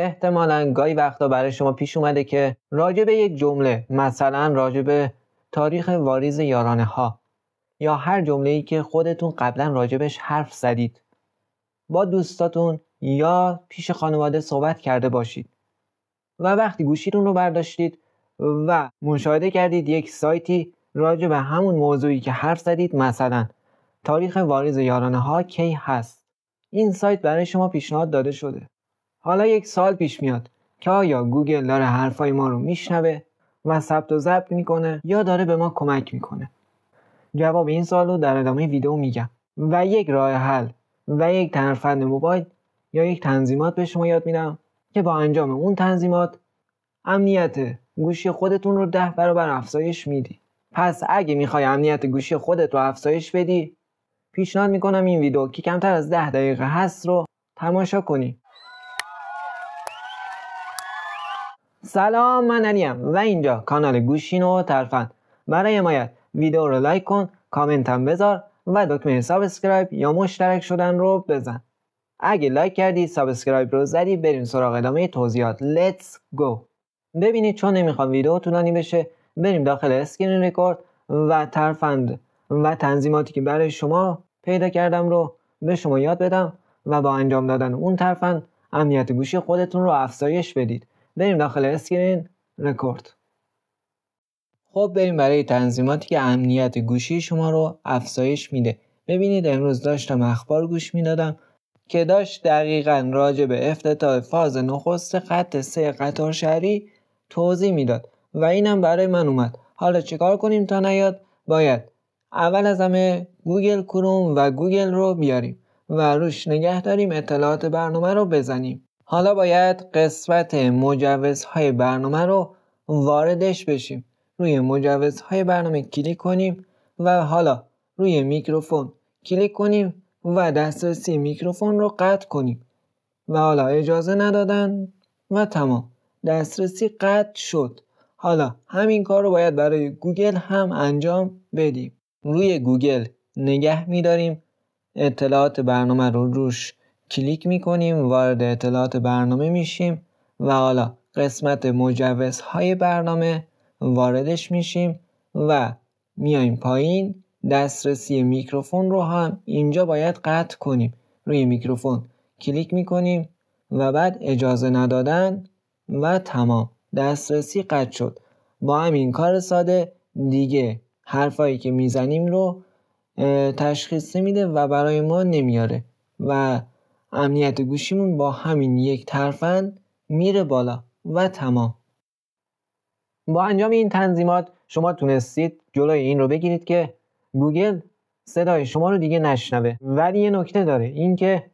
احتمالا گاهی وقتا برای شما پیش اومده که راجع یک جمله مثلا راجب تاریخ واریز یارانه ها یا هر جمله ای که خودتون قبلا راجبش حرف زدید با دوستاتون یا پیش خانواده صحبت کرده باشید و وقتی گوشیتون رو برداشتید و مشاهده کردید یک سایتی راجع به همون موضوعی که حرف زدید مثلا تاریخ واریز یارانه ها کی هست این سایت برای شما پیشنهاد داده شده حالا یک سال پیش میاد که آیا گوگل داره حرفای ما رو میشنوه و ثبت و ضبط میکنه یا داره به ما کمک میکنه جواب این سال رو در ادامه ویدیو میگم و یک راه حل و یک ترفند موبایل یا یک تنظیمات به شما یاد میدم که با انجام اون تنظیمات امنیت گوشی خودتون رو ده برابر افزایش میدی پس اگه میخوای امنیت گوشی خودت رو افزایش بدی پیشنهاد میکنم این ویدیو که کمتر از ده دقیقه هست رو تماشا کنی سلام من علیم و اینجا کانال گوشین و ترفند برای حمایت ویدیو رو لایک کن کامنتم بذار و دکمه سابسکرایب یا مشترک شدن رو بزن اگه لایک کردی سابسکرایب رو زدی بریم سراغ ادامه توضیحات لیتس گو ببینید چون نمیخوام ویدیو طولانی بشه بریم داخل اسکرین رکورد و ترفند و تنظیماتی که برای شما پیدا کردم رو به شما یاد بدم و با انجام دادن اون ترفند امنیت گوشی خودتون رو افزایش بدید بریم داخل اسکرین رکورد خب بریم برای تنظیماتی که امنیت گوشی شما رو افزایش میده ببینید امروز داشتم اخبار گوش میدادم که داشت دقیقا راجع به افتتاح فاز نخست خط سه قطار شهری توضیح میداد و اینم برای من اومد حالا چیکار کنیم تا نیاد باید اول از همه گوگل کروم و گوگل رو بیاریم و روش نگه داریم اطلاعات برنامه رو بزنیم حالا باید قسمت مجوزهای برنامه رو واردش بشیم روی مجوزهای برنامه کلیک کنیم و حالا روی میکروفون کلیک کنیم و دسترسی میکروفون رو قطع کنیم و حالا اجازه ندادن و تمام دسترسی قطع شد حالا همین کار رو باید برای گوگل هم انجام بدیم روی گوگل نگه میداریم اطلاعات برنامه رو روش کلیک میکنیم وارد اطلاعات برنامه میشیم و حالا قسمت مجوزهای برنامه واردش میشیم و میایم پایین دسترسی میکروفون رو هم اینجا باید قطع کنیم روی میکروفون کلیک میکنیم و بعد اجازه ندادن و تمام دسترسی قطع شد با همین کار ساده دیگه حرفایی که میزنیم رو تشخیص میده و برای ما نمیاره و امنیت گوشیمون با همین یک ترفند میره بالا و تمام با انجام این تنظیمات شما تونستید جلوی این رو بگیرید که گوگل صدای شما رو دیگه نشنوه ولی یه نکته داره اینکه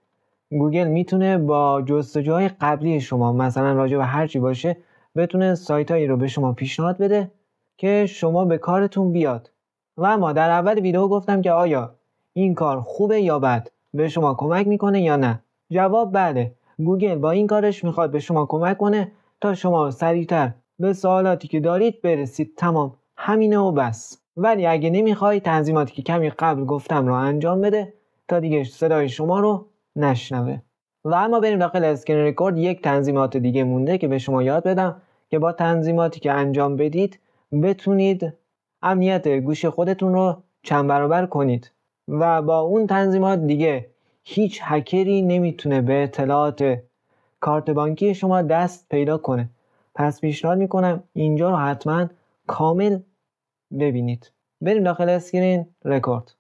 گوگل میتونه با جستجوهای قبلی شما مثلا راجع به هرچی باشه بتونه سایت هایی رو به شما پیشنهاد بده که شما به کارتون بیاد و ما در اول ویدیو گفتم که آیا این کار خوبه یا بد به شما کمک میکنه یا نه جواب بله گوگل با این کارش میخواد به شما کمک کنه تا شما سریعتر به سوالاتی که دارید برسید تمام همینه و بس ولی اگه نمیخوای تنظیماتی که کمی قبل گفتم رو انجام بده تا دیگه صدای شما رو نشنوه و اما بریم داخل اسکرین رکورد یک تنظیمات دیگه مونده که به شما یاد بدم که با تنظیماتی که انجام بدید بتونید امنیت گوش خودتون رو چند برابر کنید و با اون تنظیمات دیگه هیچ هکری نمیتونه به اطلاعات کارت بانکی شما دست پیدا کنه پس پیشنهاد میکنم اینجا رو حتما کامل ببینید بریم داخل اسکرین رکورد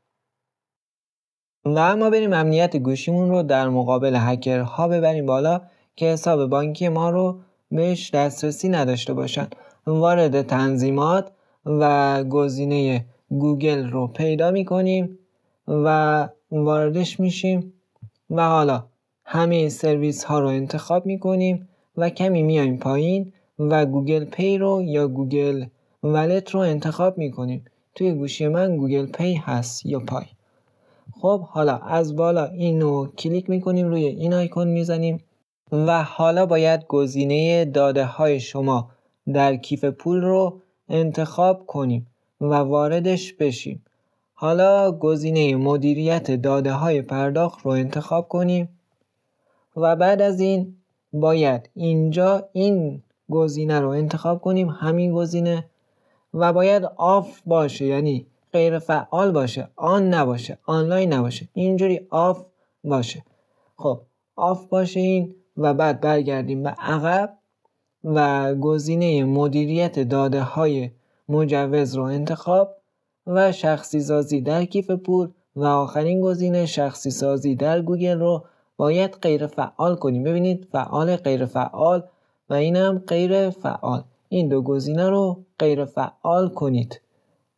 و اما بریم امنیت گوشیمون رو در مقابل هکرها ببریم بالا که حساب بانکی ما رو بهش دسترسی نداشته باشن وارد تنظیمات و گزینه گوگل رو پیدا میکنیم و واردش میشیم و حالا همه سرویس ها رو انتخاب میکنیم و کمی میایم پایین و گوگل پی رو یا گوگل ولت رو انتخاب میکنیم توی گوشی من گوگل پی هست یا پای خب حالا از بالا اینو کلیک میکنیم روی این آیکون میزنیم و حالا باید گزینه داده های شما در کیف پول رو انتخاب کنیم و واردش بشیم حالا گزینه مدیریت داده های پرداخت رو انتخاب کنیم و بعد از این باید اینجا این گزینه رو انتخاب کنیم همین گزینه و باید آف باشه یعنی غیر فعال باشه آن نباشه آنلاین نباشه اینجوری آف باشه خب آف باشه این و بعد برگردیم به عقب و گزینه مدیریت داده های مجوز رو انتخاب و شخصی سازی در کیف پول و آخرین گزینه شخصی سازی در گوگل رو باید غیر فعال کنیم ببینید فعال غیر فعال و اینم غیر فعال این دو گزینه رو غیر فعال کنید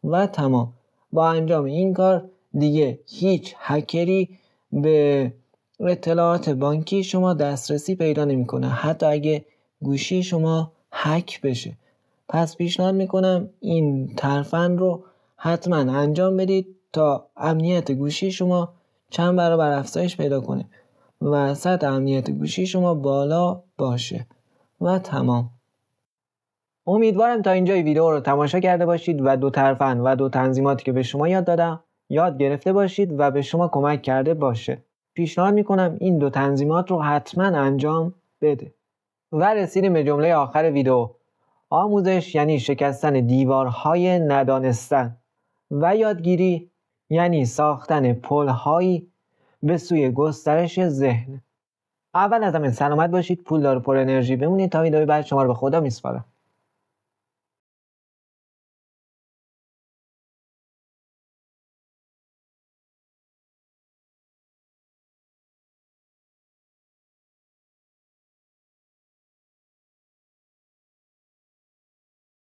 و تمام با انجام این کار دیگه هیچ هکری به اطلاعات بانکی شما دسترسی پیدا نمیکنه حتی اگه گوشی شما هک بشه پس پیشنهاد میکنم این ترفند رو حتما انجام بدید تا امنیت گوشی شما چند برابر افزایش پیدا کنه و سطح امنیت گوشی شما بالا باشه و تمام امیدوارم تا اینجای ویدیو رو تماشا کرده باشید و دو طرفن و دو تنظیماتی که به شما یاد دادم یاد گرفته باشید و به شما کمک کرده باشه پیشنهاد میکنم این دو تنظیمات رو حتما انجام بده و رسیدیم به جمله آخر ویدیو آموزش یعنی شکستن دیوارهای ندانستن و یادگیری یعنی ساختن پلهایی به سوی گسترش ذهن اول از همه سلامت باشید پولدار پر انرژی بمونید تا ویدیو بعد شما رو به خدا میسپارم